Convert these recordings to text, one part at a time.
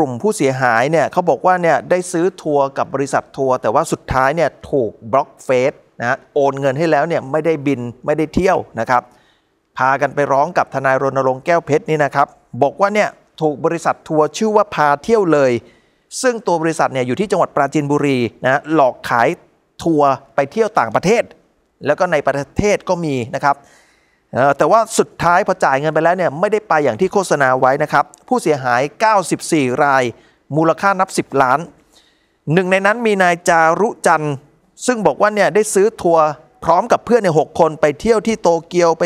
กลุ่มผู้เสียหายเนี่ยเขาบอกว่าเนี่ยได้ซื้อทัวร์กับบริษัททัวร์แต่ว่าสุดท้ายเนี่ยถูกบล็อกเฟสนะโอนเงินให้แล้วเนี่ยไม่ได้บินไม่ได้เที่ยวนะครับ พากันไปร้องกับทนายรณรงค์แก้วเพชรนี่นะครับบอกว่าเนี่ยถูกบริษัททัวร์ชื่อว่าพาเที่ยวเลย ซึ่งตัวบริษัทเนี่ยอยู่ที่จังหวัดปราจีนบุรีนะหลอกขายทัวร์ไปเที่ยวต่างประเทศ แล้วก็ในประเทศก็มีนะครับแต่ว่าสุดท้ายพอจ่ายเงินไปแล้วเนี่ยไม่ได้ไปอย่างที่โฆษณาไว้นะครับผู้เสียหาย 94 ราย มูลค่านับ 10 ล้านหนึ่งในนั้นมีนายจารุจันทร์ซึ่งบอกว่าเนี่ยได้ซื้อทัวร์พร้อมกับเพื่อนใน6คนไปเที่ยวที่โตเกียวไป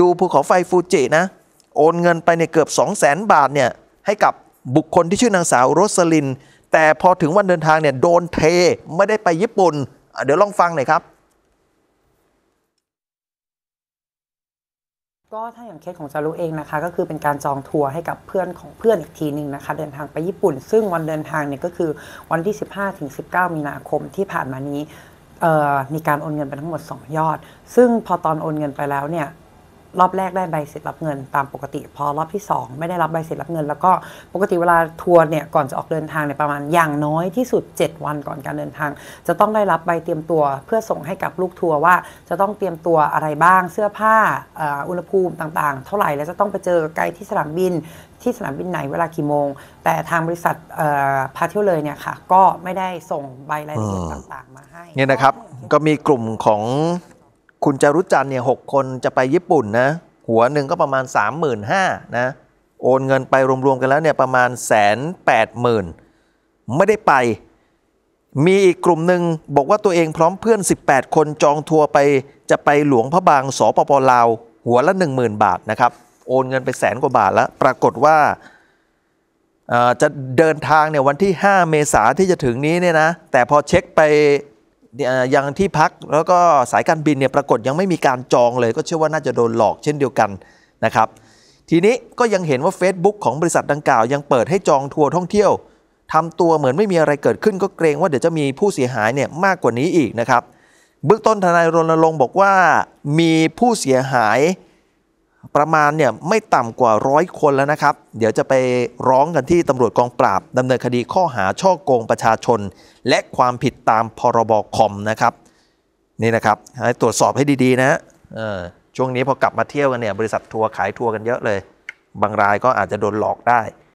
ดูภูเขาไฟฟูจินะโอนเงินไปในเกือบ 2 0 0 0 0 0บาทเนี่ยให้กับบุคคลที่ชื่อนางสาวโรสลิน แต่พอถึงวันเดินทางเนี่ยโดนเทไม่ได้ไปญี่ปุ่น เดี๋ยวลองฟังหน่อยครับก็ถ้าอย่างเคสของจารุเองนะคะ ก็คือเป็นการจองทัวร์ให้กับเพื่อนของเพื่อนอีกทีหนึ่งนะคะ เดินทางไปญี่ปุ่น ซึ่งวันเดินทางเนี่ยก็คือวันที่ 15-19 มีนาคมที่ผ่านมานี้มีการโอนเงินไปทั้งหมด 2 ยอด ซึ่งพอตอนโอนเงินไปแล้วเนี่ยรอบแรกได้ใบเสร็จรับเงินตามปกติ พอรอบที่ 2 ไม่ได้รับใบเสร็จรับเงินแล้วก็ปกติเวลาทัวร์เนี่ยก่อนจะออกเดินทางเนี่ยประมาณ อย่างน้อยที่สุด7วันก่อนการเดินทาง จะต้องได้รับใบเตรียมตัวเพื่อส่งให้กับลูกทัวร์ว่าจะต้องเตรียมตัวอะไรบ้างเสื้อผ้าอุณหภูมิต่างๆ เท่าไหร่แล้วจะต้องไปเจอไกด์ที่สนามบิน ที่สนามบินไหนเวลากี่โมง แต่ทางบริษัทพาเที่ยวเลยเนี่ยค่ะ ก็ไม่ได้ส่งใบรายละเอียดต่างๆมาให้เนี่ยนะครับก็มีกลุ่มของคุณจะรุจันเนี่ยหคนจะไปญี่ปุ่นนะหัวหนึ่งก็ประมาณ 35,000นะโอนเงินไปรวมๆกันแล้วเนี่ยประมาณแสนแปดหมื่นไม่ได้ไปมีอีกกลุ่มหนึ่งบอกว่าตัวเองพร้อมเพื่อน 18 คนจองทัวร์ไป จะไปหลวงพระบางสปปลาวหัวละ 10,000 บาทนะครับ โอนเงินไปแสนกว่าบาทแล้ว ปรากฏว่าจะเดินทางเนี่ยวันที่ 5 เมษาที่จะถึงนี้เนี่ยนะแต่พอเช็คไปยังที่พักแล้วก็สายการบินเนี่ยปรากฏยังไม่มีการจองเลยก็เชื่อว่าน่าจะโดนหลอก เช่นเดียวกันนะครับทีนี้ก็ยังเห็นว่า Facebook ของบริษัทดังกล่าวยังเปิดให้จองทัวร์ท่องเที่ยว ทำตัวเหมือนไม่มีอะไรเกิดขึ้นก็เกรงว่าเดี๋ยวจะมีผู้เสียหายเนี่ยมากกว่านี้อีกนะครับเบื้องต้นทนายรณรงค์บอกว่ามีผู้เสียหายประมาณเนี่ยไม่ต่ำกว่าร้อยคนแล้วนะครับ เดี๋ยวจะไปร้องกันที่ตำรวจกองปราบดำเนินคดีข้อหาช่อโกงประชาชน และความผิดตามพรบคอมนะครับ นี่นะครับให้ตรวจสอบให้ดีๆนะช่วงนี้พอกลับมาเที่ยวกันเนี่ย บริษัททัวร์ขายทัวร์กันเยอะเลย บางรายก็อาจจะโดนหลอกได้